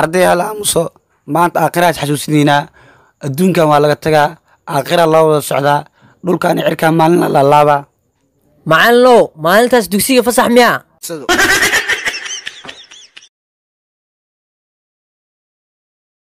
arday hala aamuso maanta aakhiraad xasuusinaynaa adduunkan waa laga tagaa aakhiraa loo wada socdaa dhulkan cirkaan maalina lalaabaa macalinlow maalintaas dugsiga fasax miya